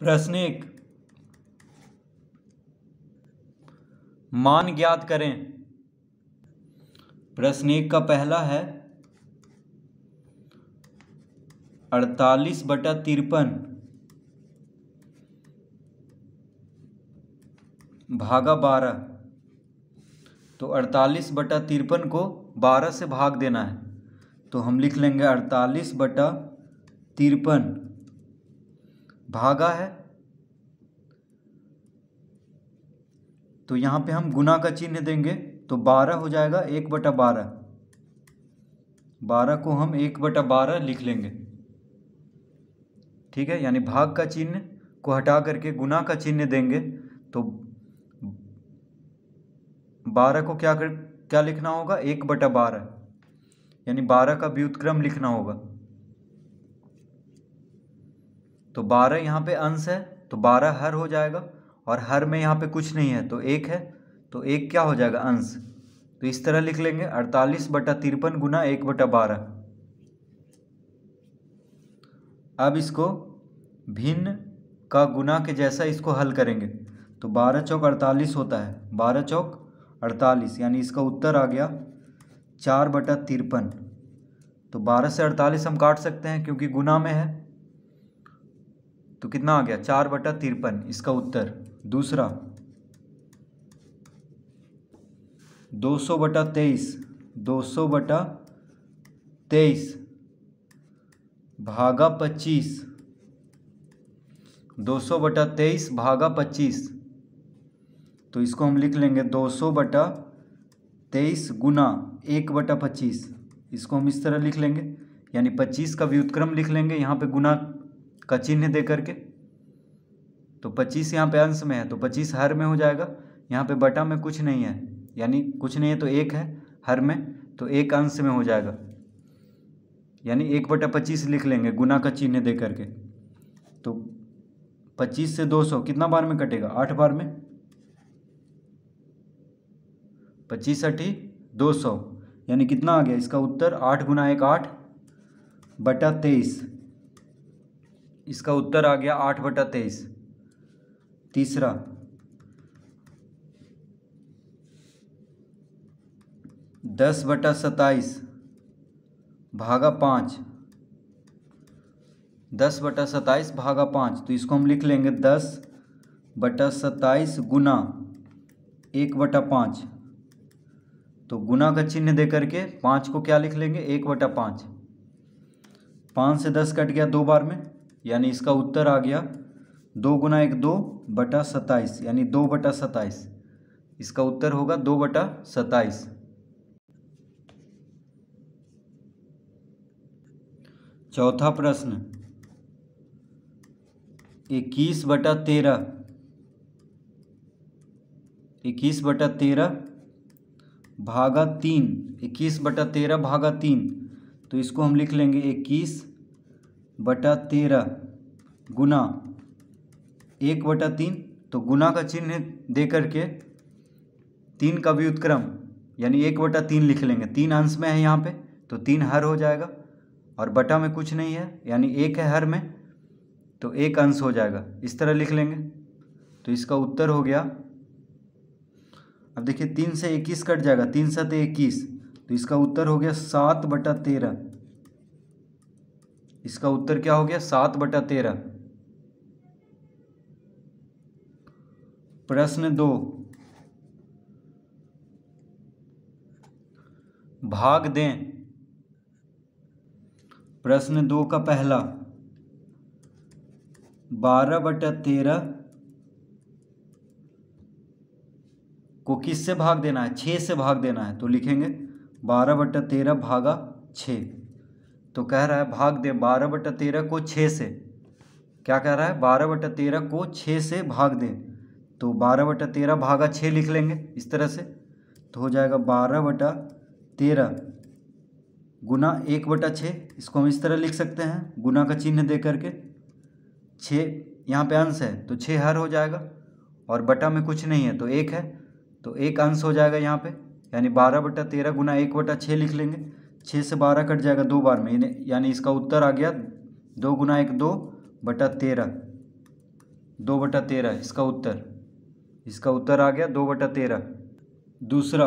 प्रश्न एक मान ज्ञात करें प्रश्न एक का पहला है अड़तालीस बटा तिरपन भागा बारह तो अड़तालीस बटा तिरपन को बारह से भाग देना है तो हम लिख लेंगे अड़तालीस बटा तिरपन भागा है तो यहाँ पे हम गुना का चिन्ह देंगे तो बारह हो जाएगा एक बटा बारह बारह को हम एक बटा बारह लिख लेंगे ठीक है यानी भाग का चिन्ह को हटा करके गुना का चिन्ह देंगे तो बारह को क्या कर क्या लिखना होगा एक बटा बारह यानी बारह का व्युतक्रम लिखना होगा तो बारह यहाँ पे अंश है तो बारह हर हो जाएगा और हर में यहाँ पे कुछ नहीं है तो एक है तो एक क्या हो जाएगा अंश तो इस तरह लिख लेंगे अड़तालीस बटा तिरपन गुना एक बटा बारह अब इसको भिन्न का गुना के जैसा इसको हल करेंगे तो बारह चौक अड़तालीस होता है बारह चौक अड़तालीस यानी इसका उत्तर आ गया चार बटा तिरपन तो बारह से अड़तालीस हम काट सकते हैं क्योंकि गुना में है तो कितना आ गया चार बटा तिरपन इसका उत्तर दूसरा दो सौ बटा तेईस दो सौ बटा तेईस भागा पच्चीस दो सौ बटा तेईस भागा पच्चीस तो इसको हम लिख लेंगे दो सौ बटा तेईस गुना एक बटा पच्चीस इसको हम इस तरह लिख लेंगे यानी पच्चीस का व्युतक्रम लिख लेंगे यहाँ पे गुना का चिन्ह दे करके तो पच्चीस यहाँ पे अंश में है तो पच्चीस हर में हो जाएगा यहाँ पे बटा में कुछ नहीं है यानी कुछ नहीं है तो एक है हर में तो एक अंश में हो जाएगा यानी एक बटा पच्चीस लिख लेंगे गुना का चिन्ह दे करके तो पच्चीस से दो सौ कितना बार में कटेगा आठ बार में पच्चीस अठी दो सौ यानी कितना आ गया इसका उत्तर आठ गुना एक आठ बटा तेईस इसका उत्तर आ गया आठ बटा तेईस तीसरा दस बटा सताईस भागा पाँच दस बटा सताइस भागा पाँच तो इसको हम लिख लेंगे दस बटा सताइस गुना एक बटा पाँच तो गुना का चिन्ह दे करके पाँच को क्या लिख लेंगे एक बटा पाँच पाँच से दस कट गया दो बार में यानी इसका उत्तर आ गया दो गुना एक दो बटा सत्ताईस यानी दो बटा सत्ताईस इसका उत्तर होगा दो बटा सत्ताईस चौथा प्रश्न इक्कीस बटा तेरह इक्कीस बटा तेरह भागा तीन इक्कीस बटा तेरह भागा तीन तो इसको हम लिख लेंगे इक्कीस बटा तेरह गुना एक बटा तीन तो गुना का चिन्ह दे करके तीन का उत्क्रम यानी एक बटा तीन लिख लेंगे तीन अंश में है यहाँ पे तो तीन हर हो जाएगा और बटा में कुछ नहीं है यानी एक है हर में तो एक अंश हो जाएगा इस तरह लिख लेंगे तो इसका उत्तर हो गया अब देखिए तीन से इक्कीस कट जाएगा तीन सत इक्कीस तो इसका उत्तर हो गया सात बटा तेरह इसका उत्तर क्या हो गया सात बटा तेरह प्रश्न दो भाग दें प्रश्न दो का पहला बारह बटा तेरह को किस से भाग देना है छह से भाग देना है तो लिखेंगे बारह बटा तेरह भागा छः तो कह रहा है भाग दे बारह बटा तेरह को छः से क्या कह रहा है बारह बटा तेरह को छः से भाग दे तो बारह बटा तेरह भागा छः लिख लेंगे इस तरह से तो हो जाएगा बारह बटा तेरह गुना एक बटा छः इसको हम इस तरह लिख सकते हैं गुना का चिन्ह दे करके छः यहाँ पे अंश है तो छः हर हो जाएगा और बटा में कुछ नहीं है तो एक है तो एक अंश हो जाएगा यहाँ पे यानी बारह बटा तेरह गुना एक बटा छः लिख लेंगे छः से बारह कट जाएगा दो बार में यानी इसका उत्तर आ गया दो गुना एक दो बटा तेरह दो बटा तेरह इसका उत्तर इसका उत्तर आ गया दो बटा तेरह दूसरा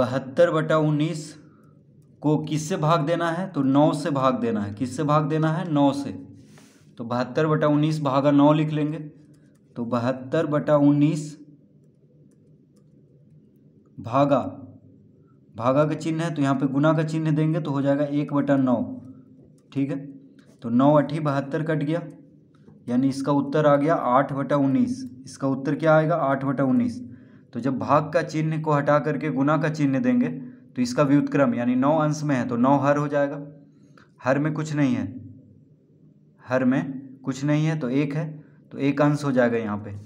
बहत्तर बटा उन्नीस को किससे भाग देना है तो नौ से भाग देना है किससे भाग देना है नौ से तो बहत्तर बटा उन्नीस भागा नौ लिख लेंगे तो बहत्तर बटा उन्नीस भागा भागा का चिन्ह है तो यहाँ पे गुना का चिन्ह देंगे तो हो जाएगा एक बटा नौ ठीक है तो नौ अठी बहत्तर कट गया यानी इसका उत्तर आ गया आठ बटा उन्नीस इसका उत्तर क्या आएगा आठ बटा उन्नीस तो जब भाग का चिन्ह को हटा करके गुना का चिन्ह देंगे तो इसका व्युतक्रम यानी नौ अंश में है तो नौ हर हो जाएगा हर में कुछ नहीं है हर में कुछ नहीं है तो एक है तो एक अंश हो जाएगा यहाँ पर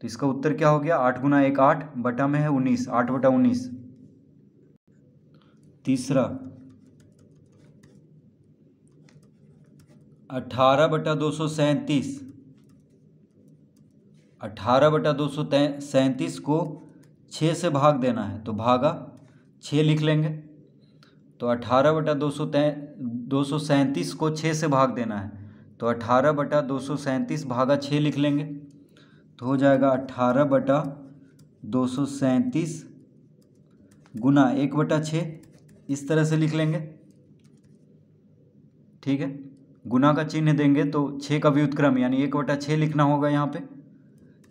तो इसका उत्तर क्या हो गया आठ गुना एक आठ बटा में है उन्नीस आठ बटा उन्नीस तीसरा अठारह बटा दो सौ सैंतीस अठारह बटा दो सौ सैंतीस को छः से भाग देना है तो भागा छः लिख लेंगे तो अठारह बटा दो सौ दो सौ सैंतीस को छः से भाग देना है तो अठारह बटा दो सौ सैंतीस भागा छः लिख लेंगे तो हो जाएगा अट्ठारह बटा दो सौ सैंतीस गुना एक बटा छः इस तरह से लिख लेंगे ठीक है गुना का चिन्ह देंगे तो छः का व्युतक्रम यानी एक बटा छः लिखना होगा यहाँ पे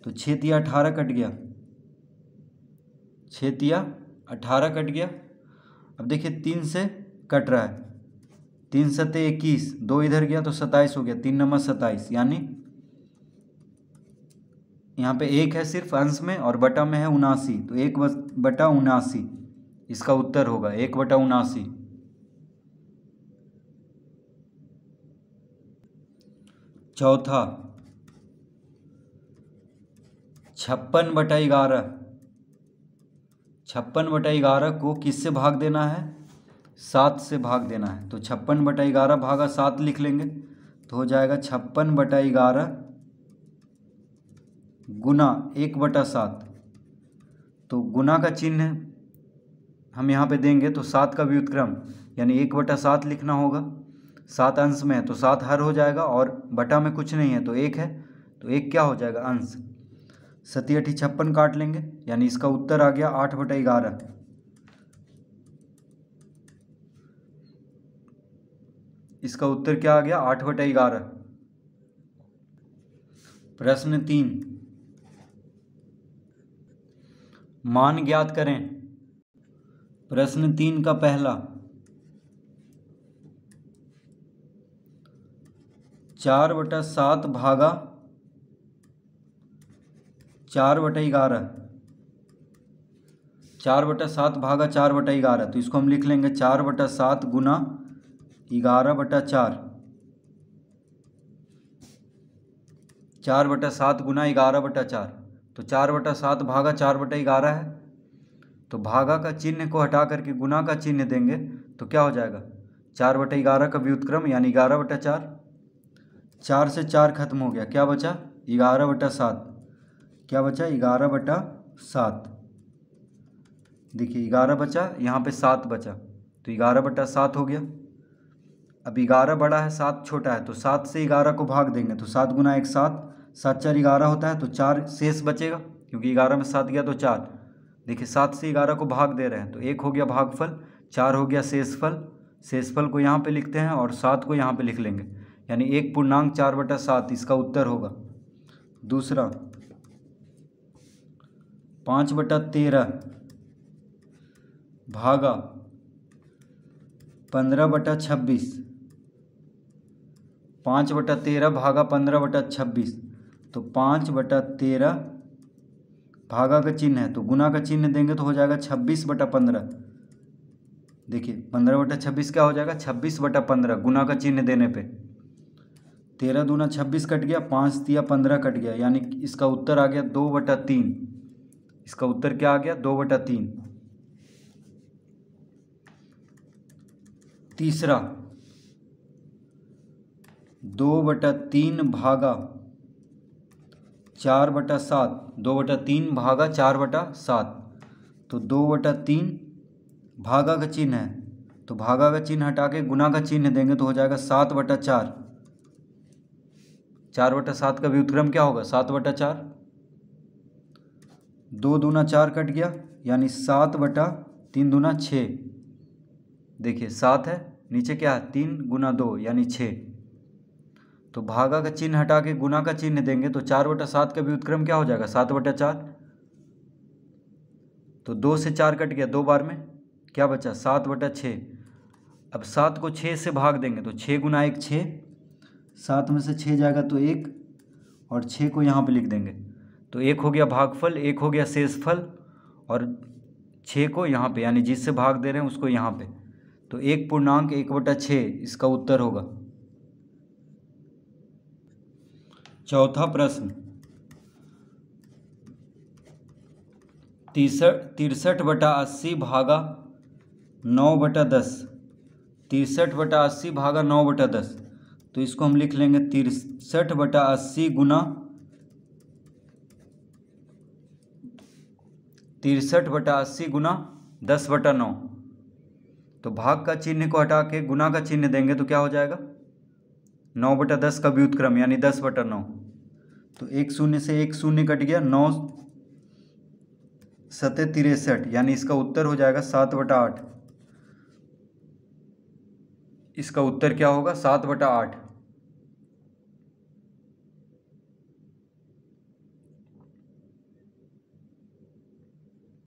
तो छः तिया अठारह कट गया छः तिया अठारह कट गया अब देखिए तीन से कट रहा है तीन सत्य इक्कीस दो इधर गया तो सत्ताईस हो गया तीन नंबर सत्ताईस यानी यहाँ पे एक है सिर्फ अंश में और बटा में है उनासी तो एक बटा उनासी इसका उत्तर होगा एक बटा उनासी चौथा छप्पन बटा ग्यारह छप्पन बटा ग्यारह को किससे भाग देना है सात से भाग देना है तो छप्पन बटा ग्यारह भागा सात लिख लेंगे तो हो जाएगा छप्पन बटा ग्यारह गुना एक बटा सात तो गुना का चिन्ह हम यहाँ पे देंगे तो सात का व्युतक्रम यानी एक बटा सात लिखना होगा सात अंश में है तो सात हर हो जाएगा और बटा में कुछ नहीं है तो एक है तो एक क्या हो जाएगा अंश सती अठी छप्पन काट लेंगे यानी इसका उत्तर आ गया आठ बटा ग्यारह इसका उत्तर क्या आ गया आठ बटा ग्यारह प्रश्न तीन मान ज्ञात करें प्रश्न तीन का पहला चार बटा सात भागा चार बटा ग्यारह चार बटा सात भागा चार बटा ग्यारह तो इसको हम लिख लेंगे चार बटा सात गुना ग्यारह बटा चार चार बटा सात गुना ग्यारह बटा चार तो चार बटा सात भागा चार बटा ग्यारह है तो भागा का चिन्ह को हटा करके गुना का चिन्ह देंगे तो क्या हो जाएगा चार बटा ग्यारह का व्युतक्रम यानी ग्यारह बटा चार चार से चार खत्म हो गया क्या बचा ग्यारह बटा सात क्या बचा ग्यारह बटा सात देखिए ग्यारह बचा यहाँ पे सात बचा तो ग्यारह बटा सात हो गया अब ग्यारह बड़ा है सात छोटा है तो सात से ग्यारह को भाग देंगे तो सात गुना एक सात सात चार ग्यारह होता है तो चार शेष बचेगा क्योंकि ग्यारह में सात गया तो चार देखिए सात से ग्यारह को भाग दे रहे हैं तो एक हो गया भागफल चार हो गया शेषफल शेषफल को यहाँ पे लिखते हैं और सात को यहाँ पे लिख लेंगे यानी एक पूर्णांक चार बटा सात इसका उत्तर होगा दूसरा पाँच बटा तेरह भागा पंद्रह बटा छब्बीस पाँच बटा तेरह भागा पंद्रह बटा छब्बीस तो पाँच बटा तेरह भागा का चिन्ह है तो गुना का चिन्ह देंगे तो हो जाएगा छब्बीस बटा पंद्रह देखिए पंद्रह बटा छब्बीस क्या हो जाएगा छब्बीस बटा पंद्रह गुना का चिन्ह देने पे तेरह दूना छब्बीस कट गया पाँच दिया पंद्रह कट गया यानी इसका उत्तर आ गया दो बटा तीन इसका उत्तर क्या आ गया दो बटा तीन तीसरा दो बटा तीन भागा चार बटा सात दो बटा तीन भागा चार बटा सात तो दो बटा तीन भागा का चिन्ह है तो भागा का चिन्ह हटा के गुना का चिन्ह देंगे तो हो जाएगा सात बटा चार चार बटा सात का व्युतक्रम क्या होगा सात बटा चार दो दूना चार कट गया यानी सात बटा तीन दूना छः देखिए सात है नीचे क्या है तीन गुना दो यानी छः तो भागा का चिन्ह हटा के गुना का चिन्ह देंगे तो चार बटा सात का उत्क्रम क्या हो जाएगा सात बटा चार तो दो से चार कट गया दो बार में क्या बचा सात बटा छः अब सात को छः से भाग देंगे तो छः गुना एक छः सात में से छः जाएगा तो एक और छः को यहाँ पे लिख देंगे तो एक हो गया भागफल एक हो गया शेषफल और छः को यहाँ पे यानी जिससे भाग दे रहे हैं उसको यहाँ पे तो एक पूर्णांक एक बटा छः इसका उत्तर होगा चौथा प्रश्न तिरसठ तिरसठ बटा अस्सी भागा नौ बटा दस तिरसठ बटा अस्सी भागा नौ बटा दस तो इसको हम लिख लेंगे तिरसठ बटा अस्सी गुना तिरसठ बटा अस्सी गुना दस बटा नौ तो भाग का चिन्ह को हटा के गुना का चिन्ह देंगे तो क्या हो जाएगा नौ बटा दस का व्युतक्रम यानी दस बटा नौ तो एक शून्य से एक शून्य कट गया नौ सतह तिरसठ यानी इसका उत्तर हो जाएगा सात बटा आठ इसका उत्तर क्या होगा सात बटा आठ